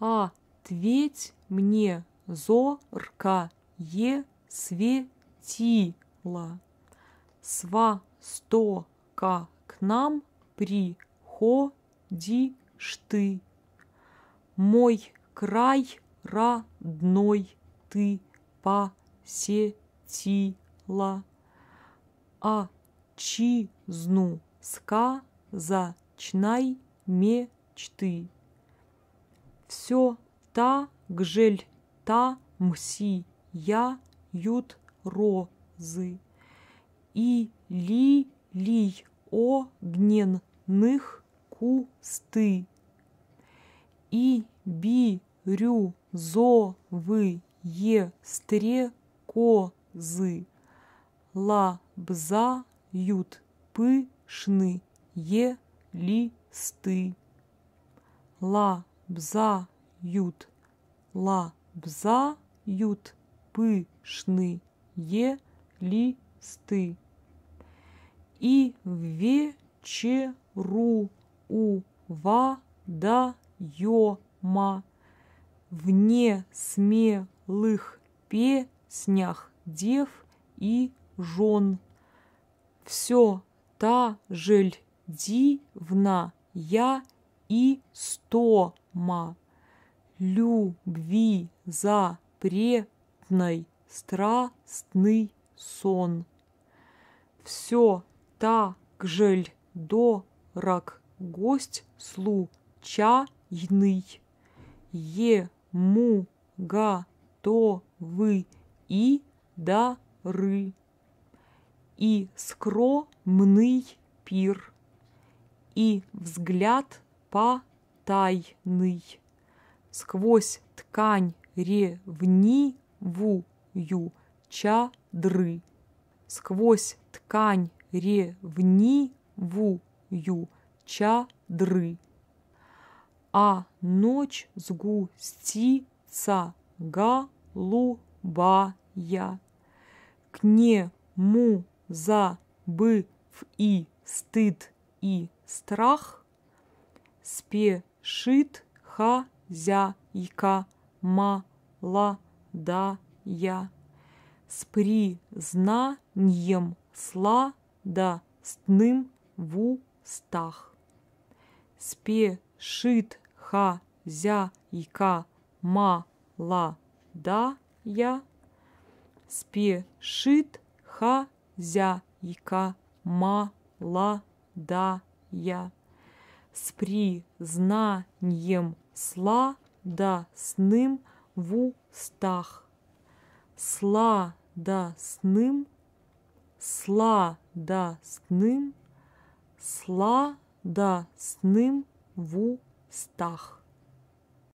Ответь мне, зорка е светила. С востока к нам приходишь ты. Мой край родной ты посетила. а Отчизну сказочной мечты все та гжель та мси я ют розы. И ли лий огненных кусты. И би рю зо вы бирюзовые стрекозы лабзают пышные листы. Ла бза ют ла бза ют пышны е листы. И вечеру у водоема в несмелых песнях дев и жон Все та жель дивна я и сто ма любви запретной страстный сон. Все так жель дорог гость случайный, ему готовы и дары, и скромный пир, и взгляд по тайный. Сквозь ткань ревнивую чадры. Сквозь ткань ревнивую чадры. А ночь сгустится голубая. К нему забыв и стыд, и страх, спе шит, ха, зя, яка, ма, ла, да, я. С признанием сла, да, стным в устах. шит ха, зя, яка, ма, ла, да, я. Спе шит ха, зя, яка, ма, ла, да, я с признанием сладосным в устах. Сладосным, сладосным, сладосным в устах.